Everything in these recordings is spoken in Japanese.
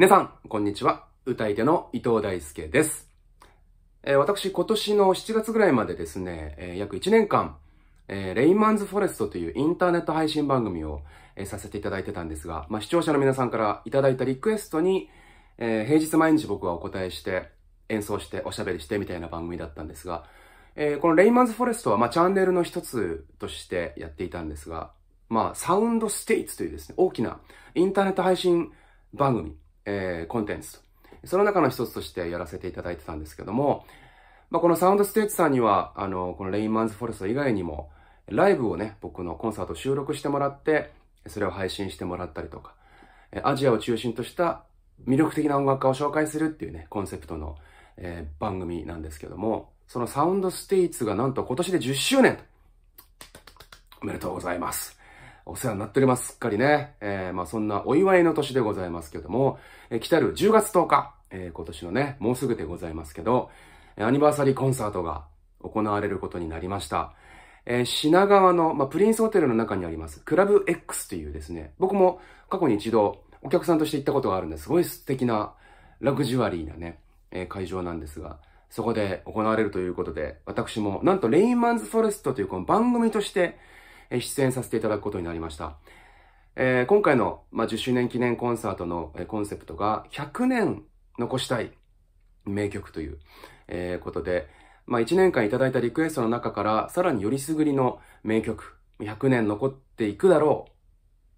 皆さん、こんにちは。歌い手の伊藤大輔です。えー、私、今年の7月ぐらいまでですね、えー、約1年間、えー、レイマンズフォレストというインターネット配信番組を、えさせていただいてたんですが、まあ、視聴者の皆さんからいただいたリクエストに、え平日毎日僕はお答えして、演奏して、おしゃべりしてみたいな番組だったんですが、えこのレイマンズフォレストは、まあ、チャンネルの一つとしてやっていたんですが、まあ、サウンドステイツというですね、大きなインターネット配信番組、えー、コンテンツと。その中の一つとしてやらせていただいてたんですけども、まあ、このサウンドステージさんには、あの、このレインマンズフォレスト以外にも、ライブをね、僕のコンサート収録してもらって、それを配信してもらったりとか、アジアを中心とした魅力的な音楽家を紹介するっていうね、コンセプトの、えー、番組なんですけども、そのサウンドステイツがなんと今年で10周年おめでとうございます。お世話になっております。すっかりね。えー、まあそんなお祝いの年でございますけども、えー、来たる10月10日、えー、今年のね、もうすぐでございますけど、アニバーサリーコンサートが行われることになりました。えー、品川の、まあ、プリンスホテルの中にあります、クラブ X というですね、僕も過去に一度お客さんとして行ったことがあるんですごい素敵なラグジュアリーなね、えー、会場なんですが、そこで行われるということで、私もなんとレインマンズフォレストというこの番組として出演させていただくことになりました。えー、今回の、まあ、10周年記念コンサートの、えコンセプトが100年残したい名曲という、えー、ことで、まあ、1年間いただいたリクエストの中からさらによりすぐりの名曲、100年残っていくだろ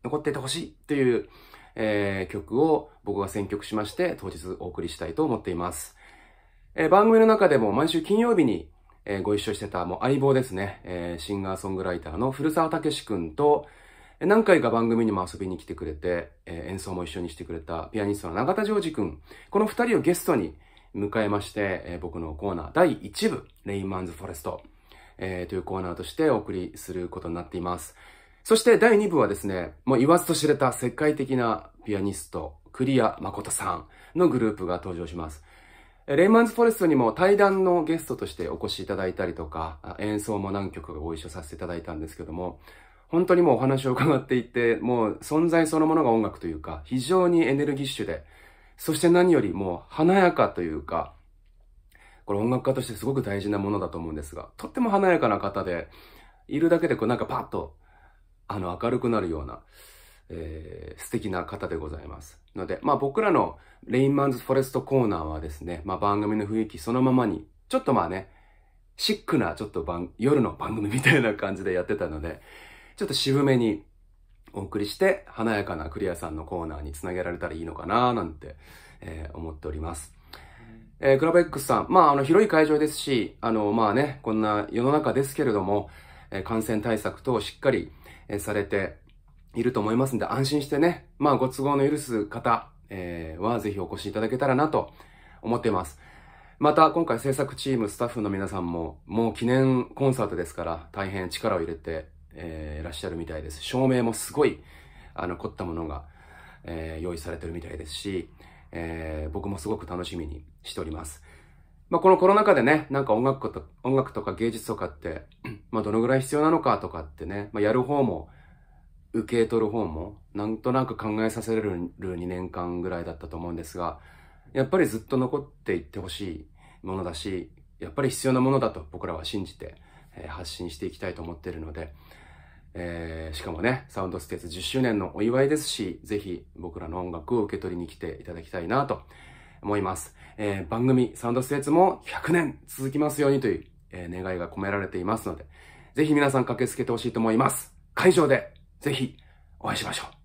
う、残っていてほしいという、えー、曲を僕が選曲しまして当日お送りしたいと思っています。えー、番組の中でも毎週金曜日にえー、ご一緒してた、もう相棒ですね、えー、シンガーソングライターの古澤武史くんと、何回か番組にも遊びに来てくれて、えー、演奏も一緒にしてくれたピアニストの永田ジョージくん、この二人をゲストに迎えまして、えー、僕のコーナー第1部、レインマンズフォレスト、えー、というコーナーとしてお送りすることになっています。そして第2部はですね、もう言わずと知れた世界的なピアニスト、クリア誠さんのグループが登場します。レイマンズフォレストにも対談のゲストとしてお越しいただいたりとか、演奏も何曲かご一緒させていただいたんですけども、本当にもうお話を伺っていて、もう存在そのものが音楽というか、非常にエネルギッシュで、そして何よりも華やかというか、これ音楽家としてすごく大事なものだと思うんですが、とっても華やかな方で、いるだけでこうなんかパッと、あの明るくなるような、えー、素敵な方でございます。ので、まあ僕らのレインマンズフォレストコーナーはですね、まあ番組の雰囲気そのままに、ちょっとまあね、シックなちょっと番、夜の番組みたいな感じでやってたので、ちょっと渋めにお送りして、華やかなクリアさんのコーナーにつなげられたらいいのかななんて、えー、思っております。えー、クラブ X さん、まああの広い会場ですし、あのまあね、こんな世の中ですけれども、えー、感染対策等をしっかり、えー、されて、いると思いますんで、安心してね、まあ、ご都合の許す方、えー、は、ぜひお越しいただけたらなと思っています。また、今回制作チーム、スタッフの皆さんも、もう記念コンサートですから、大変力を入れて、えー、いらっしゃるみたいです。照明もすごい、あの、凝ったものが、えー、用意されてるみたいですし、えー、僕もすごく楽しみにしております。まあ、このコロナ禍でね、なんか音楽と音楽とか芸術とかって、まあ、どのぐらい必要なのかとかってね、まあ、やる方も、受け取る方もなんとなく考えさせられる2年間ぐらいだったと思うんですが、やっぱりずっと残っていってほしいものだし、やっぱり必要なものだと僕らは信じて、発信していきたいと思っているので、えー、しかもね、サウンドステーツ10周年のお祝いですし、ぜひ僕らの音楽を受け取りに来ていただきたいなと思います。えー、番組サウンドステーツも100年続きますようにという、願いが込められていますので、ぜひ皆さん駆けつけてほしいと思います。会場でぜひお会いしましょう。